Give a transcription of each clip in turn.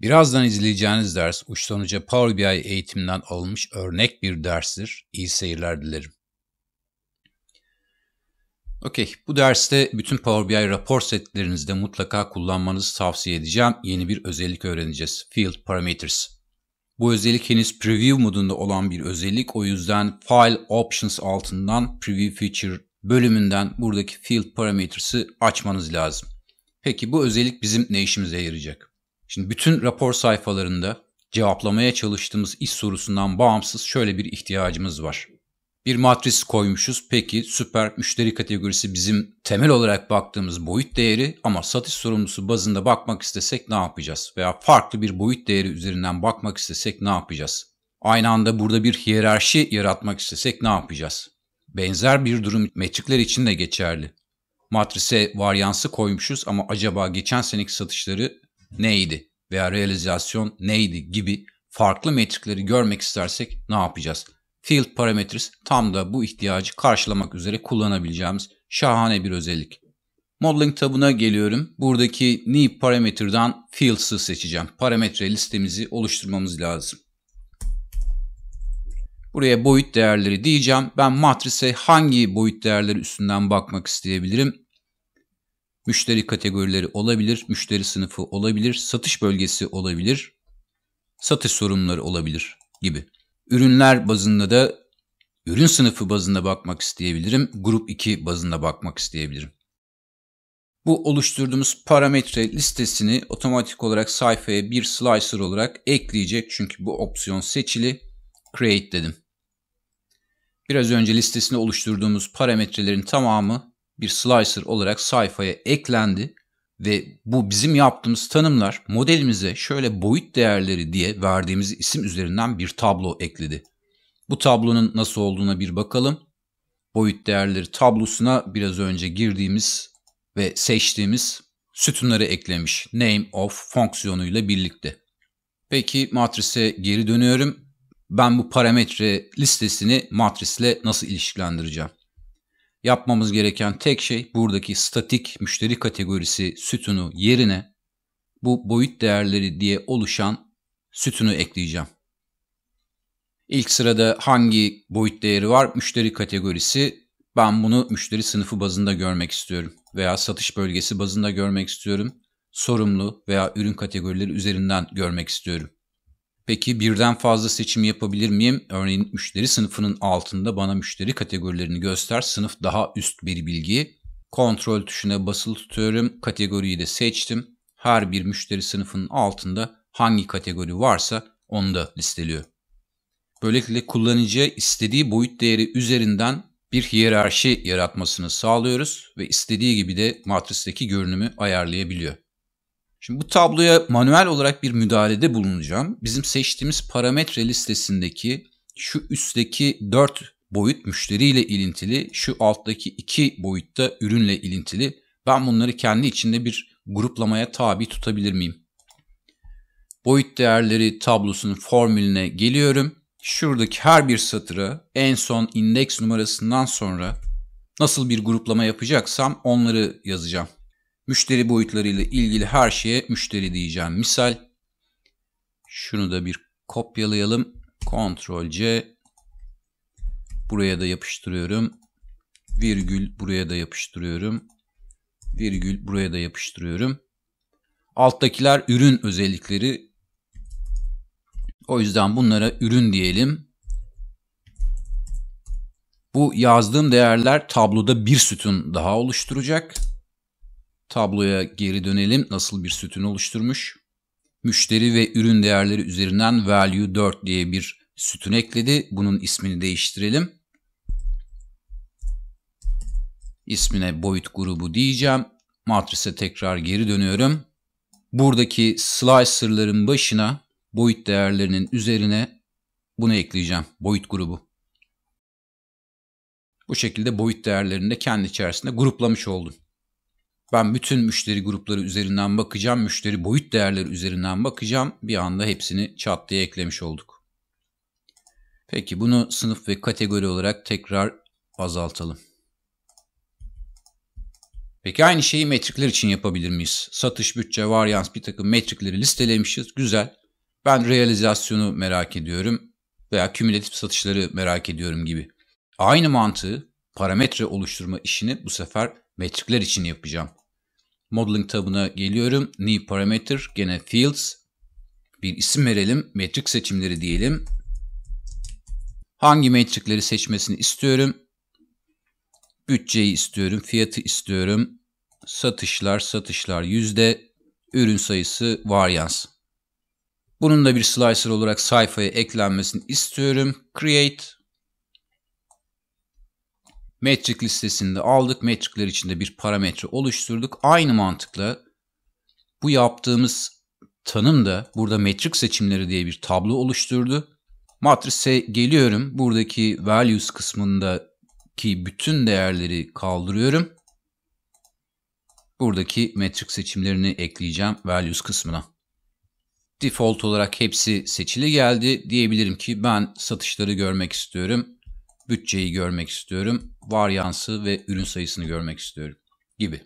Birazdan izleyeceğiniz ders uçtan uca Power BI eğitiminden alınmış örnek bir derstir. İyi seyirler dilerim. Okey, bu derste bütün Power BI rapor setlerinizde mutlaka kullanmanızı tavsiye edeceğim. Yeni bir özellik öğreneceğiz. Field Parameters. Bu özellik henüz Preview modunda olan bir özellik. O yüzden File Options altından Preview Feature bölümünden buradaki Field Parameters'ı açmanız lazım. Peki bu özellik bizim ne işimize yarayacak? Şimdi bütün rapor sayfalarında cevaplamaya çalıştığımız iş sorusundan bağımsız şöyle bir ihtiyacımız var. Bir matris koymuşuz. Peki süper müşteri kategorisi bizim temel olarak baktığımız boyut değeri ama satış sorumlusu bazında bakmak istesek ne yapacağız? Veya farklı bir boyut değeri üzerinden bakmak istesek ne yapacağız? Aynı anda burada bir hiyerarşi yaratmak istesek ne yapacağız? Benzer bir durum metrikler için de geçerli. Matrise varyansı koymuşuz ama acaba geçen seneki satışları neydi veya realizasyon neydi gibi farklı metrikleri görmek istersek ne yapacağız? Field Parameters tam da bu ihtiyacı karşılamak üzere kullanabileceğimiz şahane bir özellik. Modeling tabına geliyorum. Buradaki New Parameter'dan Fields'ı seçeceğim. Parametre listemizi oluşturmamız lazım. Buraya boyut değerleri diyeceğim. Ben matrise hangi boyut değerleri üstünden bakmak isteyebilirim? Müşteri kategorileri olabilir, müşteri sınıfı olabilir, satış bölgesi olabilir, satış sorunları olabilir gibi. Ürünler bazında da ürün sınıfı bazında bakmak isteyebilirim, grup 2 bazında bakmak isteyebilirim. Bu oluşturduğumuz parametre listesini otomatik olarak sayfaya bir slicer olarak ekleyecek çünkü bu opsiyon seçili. Create dedim. Biraz önce listesini oluşturduğumuz parametrelerin tamamı bir slicer olarak sayfaya eklendi ve bu bizim yaptığımız tanımlar modelimize şöyle boyut değerleri diye verdiğimiz isim üzerinden bir tablo ekledi. Bu tablonun nasıl olduğuna bir bakalım. Boyut değerleri tablosuna biraz önce girdiğimiz ve seçtiğimiz sütunları eklemiş name of fonksiyonuyla birlikte. Peki matrise geri dönüyorum. Ben bu parametre listesini matrisle nasıl ilişkilendireceğim? Yapmamız gereken tek şey buradaki statik müşteri kategorisi sütunu yerine bu boyut değerleri diye oluşan sütunu ekleyeceğim. İlk sırada hangi boyut değeri var? Müşteri kategorisi. Ben bunu müşteri sınıfı bazında görmek istiyorum veya satış bölgesi bazında görmek istiyorum. Sorumlu veya ürün kategorileri üzerinden görmek istiyorum. Peki birden fazla seçim yapabilir miyim? Örneğin müşteri sınıfının altında bana müşteri kategorilerini göster. Sınıf daha üst bir bilgi. Kontrol tuşuna basılı tutuyorum. Kategoriyi de seçtim. Her bir müşteri sınıfının altında hangi kategori varsa onu da listeliyor. Böylelikle kullanıcıya istediği boyut değeri üzerinden bir hiyerarşi yaratmasını sağlıyoruz ve istediği gibi de matristeki görünümü ayarlayabiliyor. Şimdi bu tabloya manuel olarak bir müdahalede bulunacağım. Bizim seçtiğimiz parametre listesindeki şu üstteki 4 boyut müşteriyle ilintili, şu alttaki 2 boyutta ürünle ilintili. Ben bunları kendi içinde bir gruplamaya tabi tutabilir miyim? Boyut değerleri tablosunun formülüne geliyorum. Şuradaki her bir satıra en son indeks numarasından sonra nasıl bir gruplama yapacaksam onları yazacağım. Müşteri boyutlarıyla ilgili her şeye müşteri diyeceğim. Misal şunu da bir kopyalayalım. Ctrl C buraya da yapıştırıyorum. Virgül buraya da yapıştırıyorum. Virgül buraya da yapıştırıyorum. Alttakiler ürün özellikleri. O yüzden bunlara ürün diyelim. Bu yazdığım değerler tabloda bir sütun daha oluşturacak. Tabloya geri dönelim. Nasıl bir sütun oluşturmuş? Müşteri ve ürün değerleri üzerinden value 4 diye bir sütun ekledi. Bunun ismini değiştirelim. İsmine boyut grubu diyeceğim. Matrise tekrar geri dönüyorum. Buradaki slicer'ların başına boyut değerlerinin üzerine bunu ekleyeceğim. Boyut grubu. Bu şekilde boyut değerlerini de kendi içerisinde gruplamış oldum. Ben bütün müşteri grupları üzerinden bakacağım, müşteri boyut değerleri üzerinden bakacağım. Bir anda hepsini çat diye eklemiş olduk. Peki bunu sınıf ve kategori olarak tekrar azaltalım. Peki aynı şeyi metrikler için yapabilir miyiz? Satış, bütçe, varyans bir takım metrikleri listelemişiz. Güzel. Ben realizasyonu merak ediyorum veya kümülatif satışları merak ediyorum gibi. Aynı mantığı parametre oluşturma işini bu sefer metrikler için yapacağım. Modeling tabına geliyorum. New Parameter gene Fields. Bir isim verelim. Metrik seçimleri diyelim. Hangi metrikleri seçmesini istiyorum? Bütçeyi istiyorum. Fiyatı istiyorum. Satışlar, satışlar, yüzde, ürün sayısı, varyans. Bunun da bir slicer olarak sayfaya eklenmesini istiyorum. Create Metric listesinde aldık. Metrikler içinde bir parametre oluşturduk. Aynı mantıkla bu yaptığımız tanım da burada metrik seçimleri diye bir tablo oluşturdu. Matrise geliyorum. Buradaki values kısmındaki bütün değerleri kaldırıyorum. Buradaki metrik seçimlerini ekleyeceğim values kısmına. Default olarak hepsi seçili geldi. Diyebilirim ki ben satışları görmek istiyorum bütçeyi görmek istiyorum, varyansı ve ürün sayısını görmek istiyorum gibi.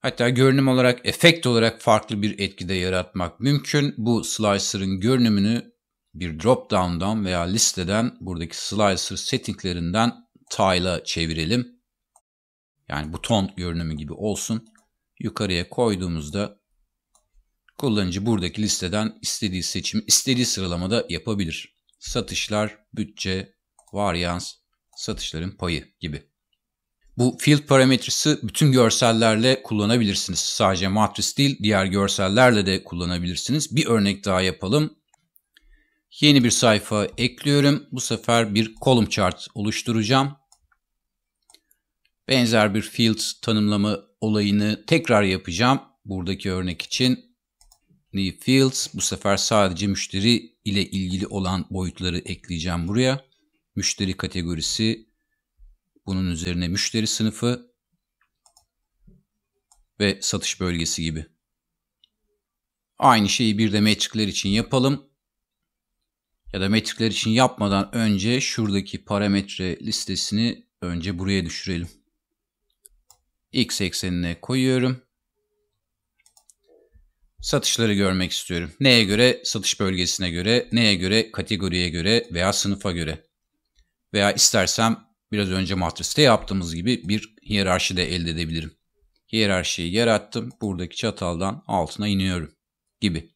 Hatta görünüm olarak, efekt olarak farklı bir etkide yaratmak mümkün. Bu slicer'ın görünümünü bir drop down'dan veya listeden buradaki slicer settinglerinden tile'a çevirelim. Yani buton görünümü gibi olsun. Yukarıya koyduğumuzda kullanıcı buradaki listeden istediği seçim, istediği sıralamada yapabilir. Satışlar, bütçe, varyans satışların payı gibi. Bu field parametresi bütün görsellerle kullanabilirsiniz. Sadece matris değil diğer görsellerle de kullanabilirsiniz. Bir örnek daha yapalım. Yeni bir sayfa ekliyorum. Bu sefer bir column chart oluşturacağım. Benzer bir field tanımlama olayını tekrar yapacağım. Buradaki örnek için new fields bu sefer sadece müşteri ile ilgili olan boyutları ekleyeceğim buraya müşteri kategorisi, bunun üzerine müşteri sınıfı ve satış bölgesi gibi. Aynı şeyi bir de metrikler için yapalım. Ya da metrikler için yapmadan önce şuradaki parametre listesini önce buraya düşürelim. X eksenine koyuyorum. Satışları görmek istiyorum. Neye göre? Satış bölgesine göre, neye göre? Kategoriye göre veya sınıfa göre veya istersem biraz önce matriste yaptığımız gibi bir hiyerarşi de elde edebilirim. Hiyerarşiyi yarattım. Buradaki çataldan altına iniyorum gibi.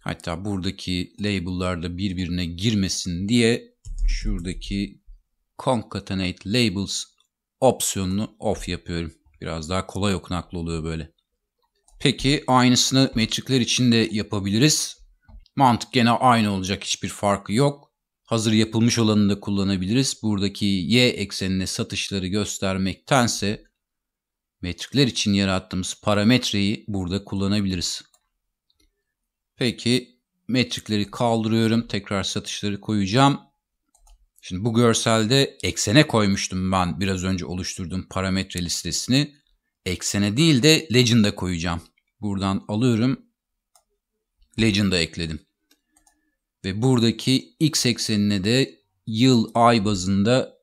Hatta buradaki label'lar da birbirine girmesin diye şuradaki concatenate labels opsiyonunu off yapıyorum. Biraz daha kolay okunaklı oluyor böyle. Peki aynısını metrikler için de yapabiliriz. Mantık gene aynı olacak hiçbir farkı yok. Hazır yapılmış olanını da kullanabiliriz. Buradaki y eksenine satışları göstermektense metrikler için yarattığımız parametreyi burada kullanabiliriz. Peki metrikleri kaldırıyorum. Tekrar satışları koyacağım. Şimdi bu görselde eksene koymuştum ben biraz önce oluşturduğum parametre listesini. Eksene değil de legend'a koyacağım. Buradan alıyorum. Legend'a ekledim. Ve buradaki x eksenine de yıl ay bazında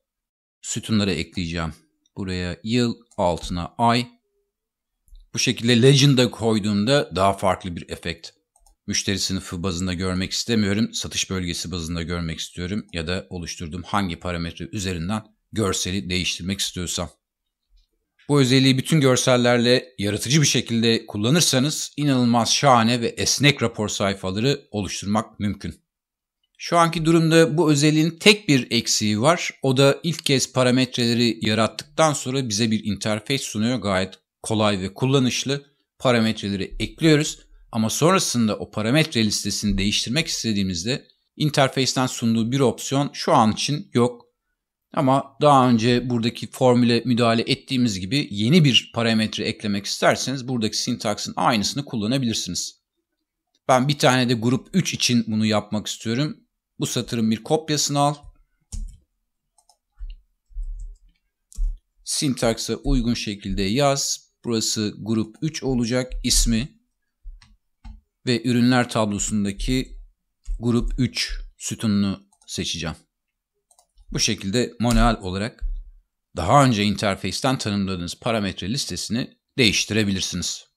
sütunları ekleyeceğim. Buraya yıl altına ay. Bu şekilde legend'a koyduğumda daha farklı bir efekt. Müşteri sınıfı bazında görmek istemiyorum. Satış bölgesi bazında görmek istiyorum. Ya da oluşturduğum hangi parametre üzerinden görseli değiştirmek istiyorsam. Bu özelliği bütün görsellerle yaratıcı bir şekilde kullanırsanız inanılmaz şahane ve esnek rapor sayfaları oluşturmak mümkün. Şu anki durumda bu özelliğin tek bir eksiği var. O da ilk kez parametreleri yarattıktan sonra bize bir interface sunuyor. Gayet kolay ve kullanışlı. Parametreleri ekliyoruz ama sonrasında o parametre listesini değiştirmek istediğimizde interface'ten sunduğu bir opsiyon şu an için yok. Ama daha önce buradaki formüle müdahale ettiğimiz gibi yeni bir parametre eklemek isterseniz buradaki sintaksın aynısını kullanabilirsiniz. Ben bir tane de grup 3 için bunu yapmak istiyorum. Bu satırın bir kopyasını al. Sintaksa uygun şekilde yaz. Burası grup 3 olacak ismi ve ürünler tablosundaki grup 3 sütununu seçeceğim. Bu şekilde manuel olarak daha önce interfaceden tanımladığınız parametre listesini değiştirebilirsiniz.